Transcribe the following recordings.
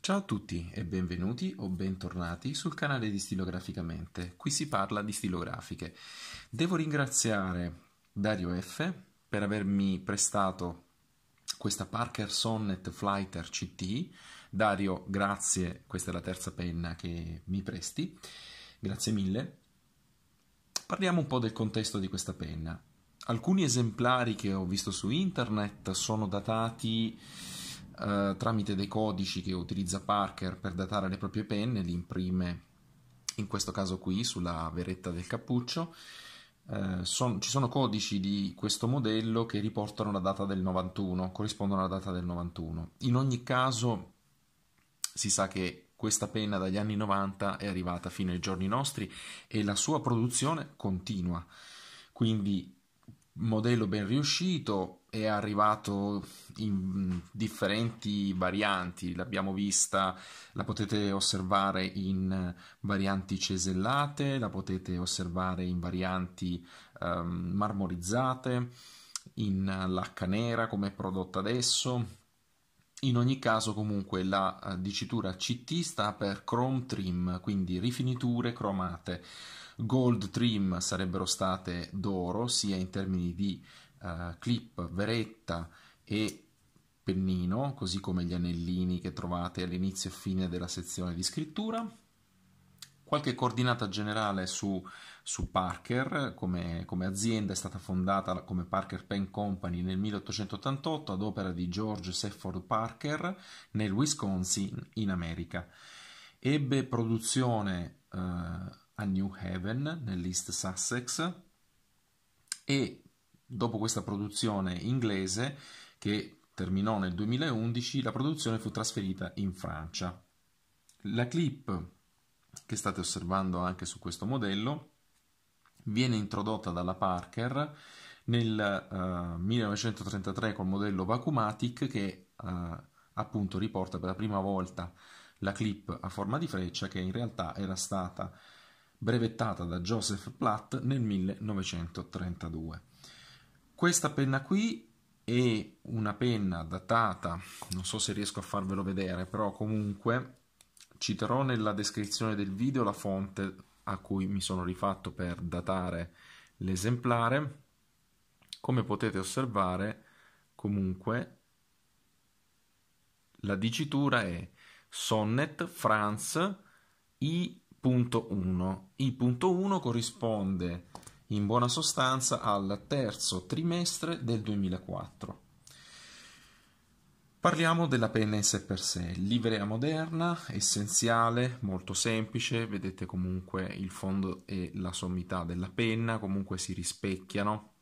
Ciao a tutti e benvenuti o bentornati sul canale di Stilograficamente. Qui si parla di stilografiche. Devo ringraziare Dario F per avermi prestato questa Parker Sonnet Flighter CT. Dario, grazie, questa è la terza penna che mi presti. Grazie mille. Parliamo un po' del contesto di questa penna. Alcuni esemplari che ho visto su internet sono datati eh, tramite dei codici che utilizza Parker per datare le proprie penne, li imprime in questo caso qui sulla veretta del cappuccio. Eh, son, ci sono codici di questo modello che riportano la data del 91, corrispondono alla data del 91. In ogni caso si sa che questa penna dagli anni 90 è arrivata fino ai giorni nostri e la sua produzione continua. Quindi modello ben riuscito, è arrivato in differenti varianti, l'abbiamo vista, la potete osservare in varianti cesellate, la potete osservare in varianti um, marmorizzate, in lacca nera come è prodotta adesso, in ogni caso comunque la eh, dicitura CT sta per chrome trim, quindi rifiniture cromate. Gold trim sarebbero state d'oro sia in termini di uh, clip, veretta e pennino, così come gli anellini che trovate all'inizio e fine della sezione di scrittura. Qualche coordinata generale su, su Parker come, come, azienda è stata fondata come Parker Pen Company nel 1888 ad opera di George Sefford Parker nel Wisconsin in America. Ebbe produzione eh, a New Haven nell'East Sussex e dopo questa produzione inglese che terminò nel 2011 la produzione fu trasferita in Francia. La clip che state osservando anche su questo modello, viene introdotta dalla Parker nel uh, eh, 1933 col modello Vacumatic che uh, appunto riporta per la prima volta la clip a forma di freccia che in realtà era stata brevettata da Joseph Platt nel 1932. Questa penna qui è una penna datata, non so se riesco a farvelo vedere, però comunque citerò nella descrizione del video la fonte a cui mi sono rifatto per datare l'esemplare. Come potete osservare, comunque, la dicitura è Sonnet France I.1. I.1 corrisponde in buona sostanza al terzo trimestre del 2004. Parliamo della penna sé per sé, livrea moderna, essenziale, molto semplice, vedete comunque il fondo e la sommità della penna, comunque si rispecchiano.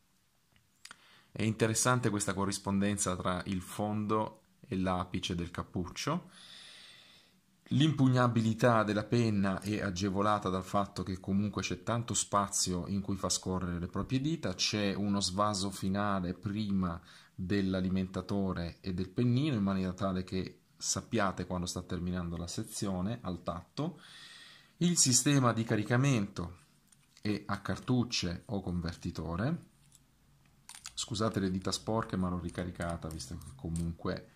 È interessante questa corrispondenza tra il fondo e l'apice del cappuccio L'impugnabilità della penna è agevolata dal fatto che comunque c'è tanto spazio in cui fa scorrere le proprie dita, c'è uno svaso finale prima dell'alimentatore e del pennino in maniera tale che sappiate quando sta terminando la sezione al tatto. Il sistema di caricamento è a cartucce o convertitore. Scusate le dita sporche ma l'ho ricaricata visto che comunque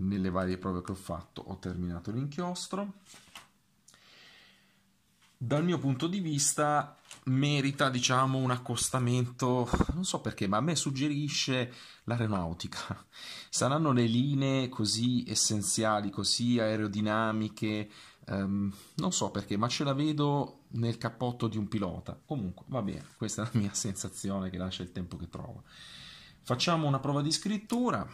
nelle varie prove che ho fatto ho terminato l'inchiostro. Dal mio punto di vista merita diciamo un accostamento, non so perché, ma a me suggerisce l'aeronautica. Saranno le linee così essenziali, così aerodinamiche, ehm, non so perché, ma ce la vedo nel cappotto di un pilota. Comunque, va bene, questa è la mia sensazione che lascia il tempo che trovo Facciamo una prova di scrittura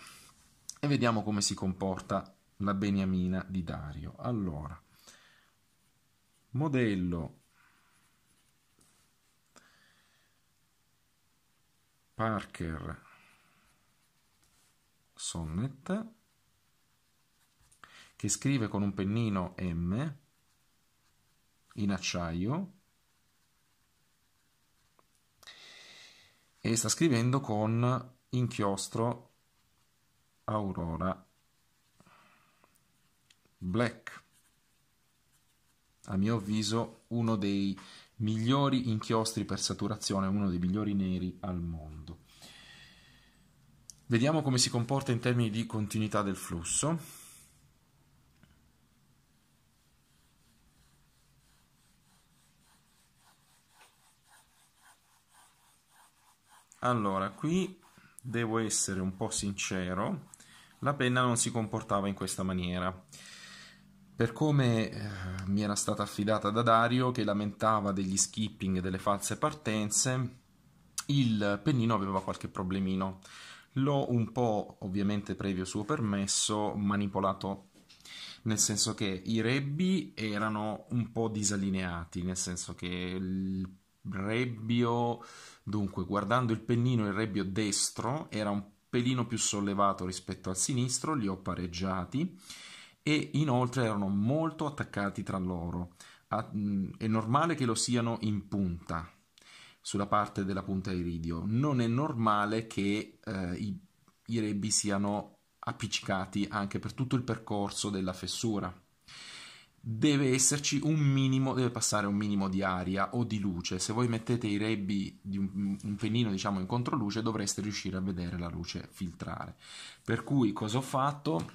e vediamo come si comporta la beniamina di Dario. Allora, modello Parker Sonnet che scrive con un pennino M in acciaio e sta scrivendo con inchiostro Aurora Black. A mio avviso uno dei migliori inchiostri per saturazione, uno dei migliori neri al mondo. Vediamo come si comporta in termini di continuità del flusso. Allora, qui devo essere un po' sincero la penna non si comportava in questa maniera. Per come eh, mi era stata affidata da Dario, che lamentava degli skipping e delle false partenze, il pennino aveva qualche problemino. L'ho un po', ovviamente previo suo permesso, manipolato nel senso che i rebbi erano un po' disallineati, nel senso che il rebbio, dunque guardando il pennino, il rebbio destro era un pelino più sollevato rispetto al sinistro, li ho pareggiati e inoltre erano molto attaccati tra loro. Ah, è normale che lo siano in punta, sulla parte della punta iridio. Non è normale che eh, i, i rebbi siano appiccicati anche per tutto il percorso della fessura deve esserci un minimo, deve passare un minimo di aria o di luce. Se voi mettete i rebbi di un, un pennino, diciamo, in controluce, dovreste riuscire a vedere la luce filtrare. Per cui cosa ho fatto?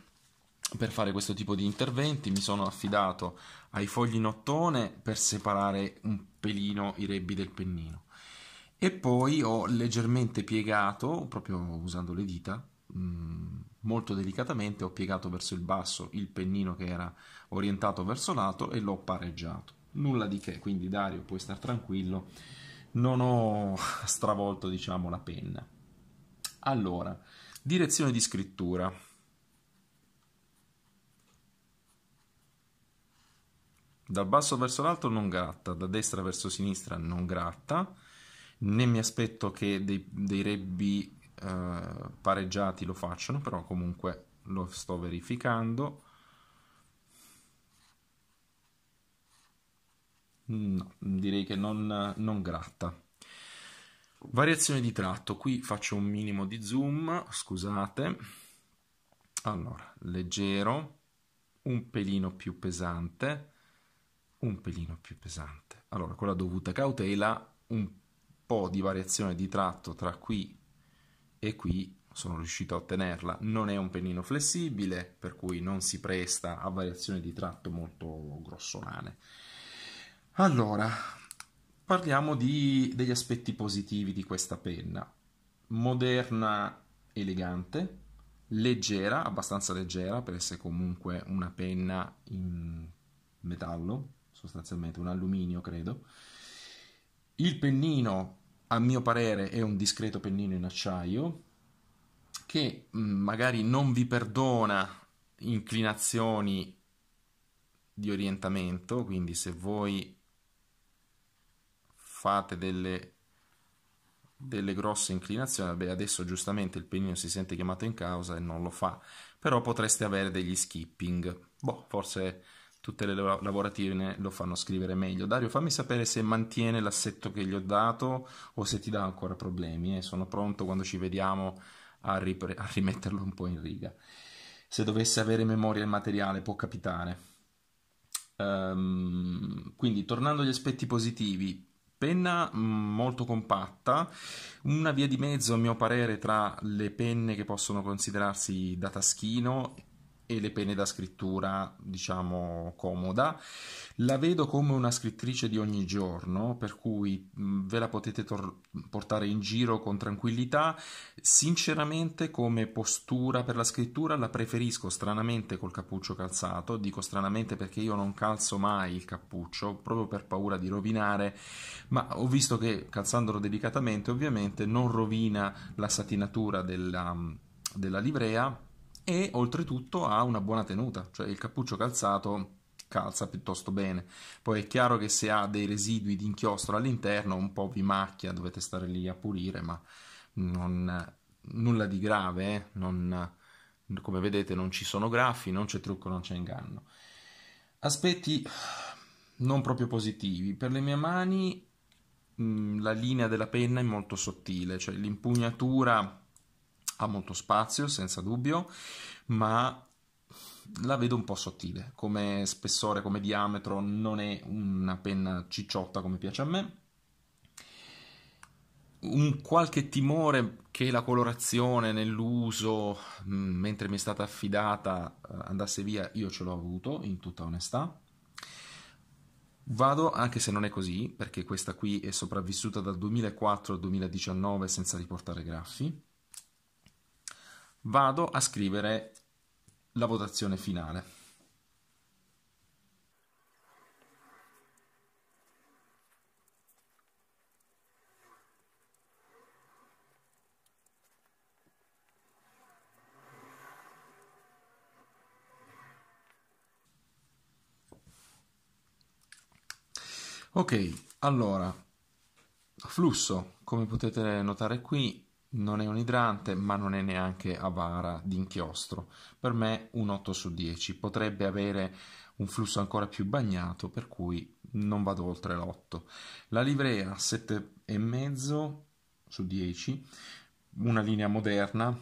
Per fare questo tipo di interventi mi sono affidato ai fogli in ottone per separare un pelino i rebbi del pennino e poi ho leggermente piegato, proprio usando le dita, mh, mm, Molto delicatamente ho piegato verso il basso il pennino che era orientato verso lato e l'ho pareggiato. Nulla di che, quindi Dario puoi star tranquillo, non ho stravolto diciamo la penna. Allora, direzione di scrittura. Dal basso verso l'alto non gratta, da destra verso sinistra non gratta, né mi aspetto che dei, dei rebbi eh, pareggiati lo facciano, però comunque lo sto verificando. No, direi che non, non gratta. Variazione di tratto, qui faccio un minimo di zoom, scusate. Allora, leggero, un pelino più pesante, un pelino più pesante. Allora, con la dovuta cautela, un po' di variazione di tratto tra qui e qui sono riuscito a ottenerla. Non è un pennino flessibile, per cui non si presta a variazioni di tratto molto grossolane. Allora, parliamo di, degli aspetti positivi di questa penna. Moderna, elegante, leggera, abbastanza leggera per essere comunque una penna in metallo, sostanzialmente un alluminio credo. Il pennino a mio parere è un discreto pennino in acciaio che mm, magari non vi perdona inclinazioni di orientamento, quindi se voi fate delle, delle grosse inclinazioni, beh, adesso giustamente il pennino si sente chiamato in causa e non lo fa, però potreste avere degli skipping, boh, forse tutte le lavorative lo fanno scrivere meglio. Dario, fammi sapere se mantiene l'assetto che gli ho dato o se ti dà ancora problemi. Eh. Sono pronto quando ci vediamo a, ripre- a rimetterlo un po' in riga. Se dovesse avere memoria il materiale, può capitare. Um, quindi, tornando agli aspetti positivi, penna mm, molto compatta, una via di mezzo a mio parere tra le penne che possono considerarsi da taschino e le pene da scrittura, diciamo, comoda. La vedo come una scrittrice di ogni giorno, per cui ve la potete tor- portare in giro con tranquillità. Sinceramente, come postura per la scrittura, la preferisco stranamente col cappuccio calzato. Dico stranamente perché io non calzo mai il cappuccio, proprio per paura di rovinare, ma ho visto che calzandolo delicatamente, ovviamente, non rovina la satinatura della, della livrea e oltretutto ha una buona tenuta, cioè il cappuccio calzato calza piuttosto bene. Poi è chiaro che se ha dei residui di inchiostro all'interno un po' vi macchia, dovete stare lì a pulire, ma non, nulla di grave, eh? non, come vedete non ci sono graffi, non c'è trucco, non c'è inganno. Aspetti non proprio positivi. Per le mie mani mm, la linea della penna è molto sottile, cioè l'impugnatura ha molto spazio, senza dubbio, ma la vedo un po' sottile, come spessore, come diametro, non è una penna cicciotta come piace a me. Un qualche timore che la colorazione nell'uso, mm, mentre mi è stata affidata, eh, andasse via, io ce l'ho avuto, in tutta onestà. Vado, anche se non è così, perché questa qui è sopravvissuta dal 2004 al 2019 senza riportare graffi vado a scrivere la votazione finale. Ok, allora, flusso, come potete notare qui, non è un idrante, ma non è neanche avara di inchiostro. Per me un 8 su 10. Potrebbe avere un flusso ancora più bagnato, per cui non vado oltre l'8. La livrea 7,5 su 10, una linea moderna,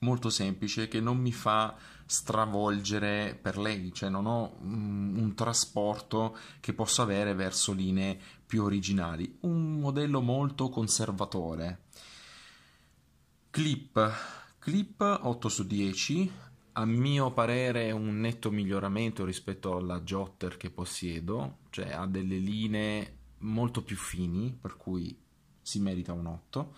molto semplice, che non mi fa stravolgere per lei, cioè non ho mm, un trasporto che posso avere verso linee più originali. Un modello molto conservatore Clip, clip 8 su 10, a mio parere un netto miglioramento rispetto alla Jotter che possiedo, cioè ha delle linee molto più fini, per cui si merita un 8.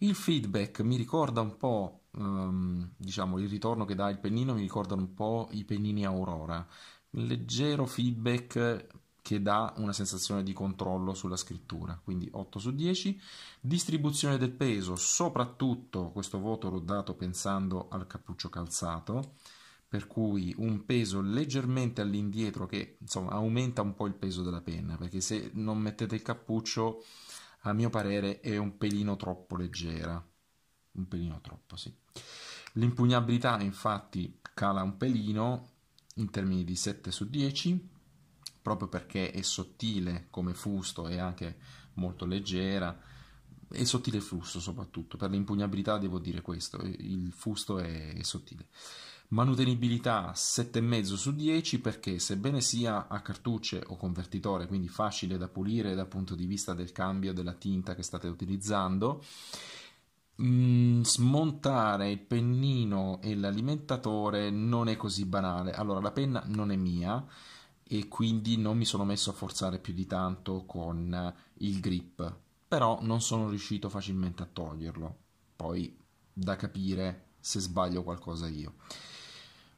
Il feedback mi ricorda un po', um, diciamo, il ritorno che dà il pennino mi ricorda un po' i pennini Aurora. Leggero feedback che dà una sensazione di controllo sulla scrittura, quindi 8 su 10. Distribuzione del peso, soprattutto questo voto l'ho dato pensando al cappuccio calzato, per cui un peso leggermente all'indietro che insomma aumenta un po' il peso della penna, perché se non mettete il cappuccio, a mio parere è un pelino troppo leggera, un pelino troppo, sì. L'impugnabilità infatti cala un pelino in termini di 7 su 10 proprio perché è sottile come fusto e anche molto leggera, è sottile il fusto soprattutto, per l'impugnabilità devo dire questo, il fusto è, è sottile. Manutenibilità 7,5 su 10 perché sebbene sia a cartucce o convertitore, quindi facile da pulire dal punto di vista del cambio della tinta che state utilizzando, mm, smontare il pennino e l'alimentatore non è così banale. Allora la penna non è mia, e quindi non mi sono messo a forzare più di tanto con eh, il grip, però non sono riuscito facilmente a toglierlo. Poi da capire se sbaglio qualcosa io.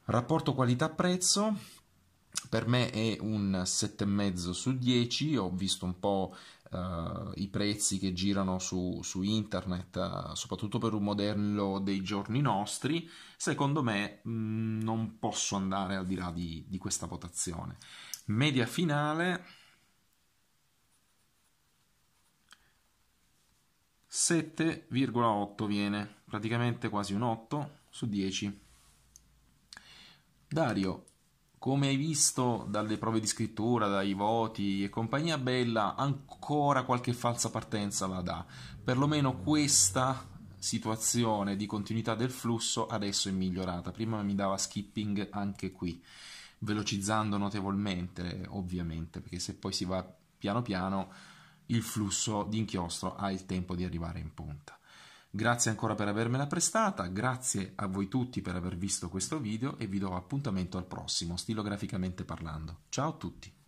Rapporto qualità-prezzo per me è un 7,5 su 10, ho visto un po' uh, i prezzi che girano su, su internet, uh, soprattutto per un modello dei giorni nostri, secondo me mh, mm, non posso andare al di là di, di questa votazione. Media finale 7,8 viene, praticamente quasi un 8 su 10. Dario, come hai visto dalle prove di scrittura, dai voti e compagnia bella, ancora qualche falsa partenza la dà. Perlomeno questa situazione di continuità del flusso adesso è migliorata. Prima mi dava skipping anche qui, velocizzando notevolmente, ovviamente, perché se poi si va piano piano il flusso di inchiostro ha il tempo di arrivare in punta. Grazie ancora per avermela prestata, grazie a voi tutti per aver visto questo video e vi do appuntamento al prossimo, stilograficamente parlando. Ciao a tutti!